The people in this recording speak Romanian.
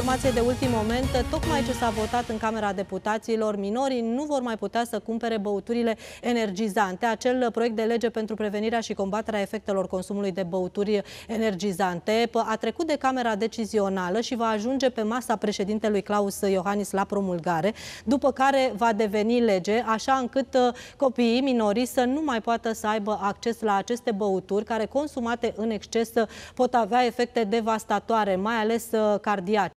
informație de ultim moment, tocmai ce s-a votat în Camera Deputaților, minorii nu vor mai putea să cumpere băuturile energizante. Acel proiect de lege pentru prevenirea și combaterea efectelor consumului de băuturi energizante a trecut de Camera Decizională și va ajunge pe masa președintelui Claus Iohannis la promulgare, după care va deveni lege, așa încât uh, copiii minorii să nu mai poată să aibă acces la aceste băuturi care, consumate în exces, pot avea efecte devastatoare, mai ales uh, cardiace.